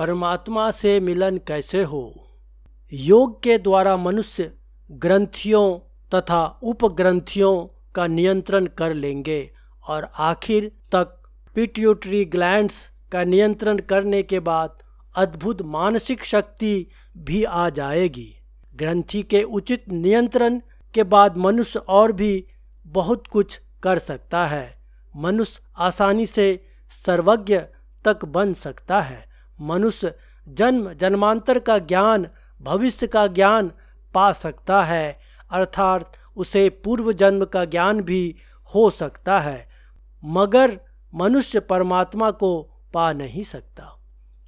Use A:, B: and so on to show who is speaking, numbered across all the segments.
A: परमात्मा से मिलन कैसे हो योग के द्वारा मनुष्य ग्रंथियों तथा उपग्रंथियों का नियंत्रण कर लेंगे और आखिर तक पिट्यूटरी ग्लैंड्स का नियंत्रण करने के बाद अद्भुत मानसिक शक्ति भी आ जाएगी ग्रंथि के उचित नियंत्रण के बाद मनुष्य और भी बहुत कुछ कर सकता है मनुष्य आसानी से सर्वज्ञ तक बन सकता है मनुष्य जन्म जन्मांतर का ज्ञान भविष्य का ज्ञान पा सकता है अर्थात उसे पूर्व जन्म का ज्ञान भी हो सकता है मगर मनुष्य परमात्मा को पा नहीं सकता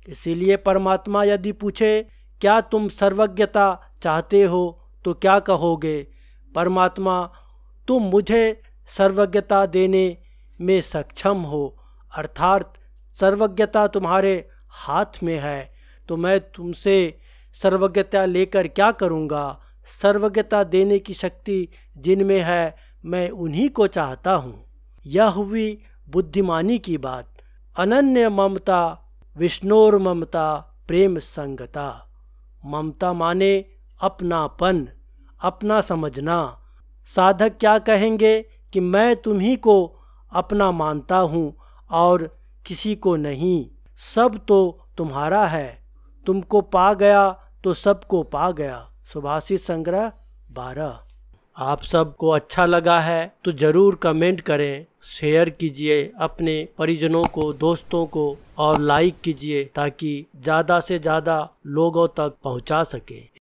A: इसीलिए परमात्मा यदि पूछे क्या तुम सर्वज्ञता चाहते हो तो क्या कहोगे परमात्मा तुम मुझे सर्वज्ञता देने में सक्षम हो अर्थात सर्वज्ञता तुम्हारे हाथ में है तो मैं तुमसे सर्वज्ञता लेकर क्या करूँगा सर्वज्ञता देने की शक्ति जिनमें है मैं उन्हीं को चाहता हूँ यह हुई बुद्धिमानी की बात अनन्य ममता विष्णोर ममता प्रेम संगता ममता माने अपनापन अपना समझना साधक क्या कहेंगे कि मैं तुम्ही को अपना मानता हूँ और किसी को नहीं सब तो तुम्हारा है तुमको पा गया तो सबको पा गया सुभाषित संग्रह बारह आप सबको अच्छा लगा है तो ज़रूर कमेंट करें शेयर कीजिए अपने परिजनों को दोस्तों को और लाइक कीजिए ताकि ज़्यादा से ज़्यादा लोगों तक पहुंचा सके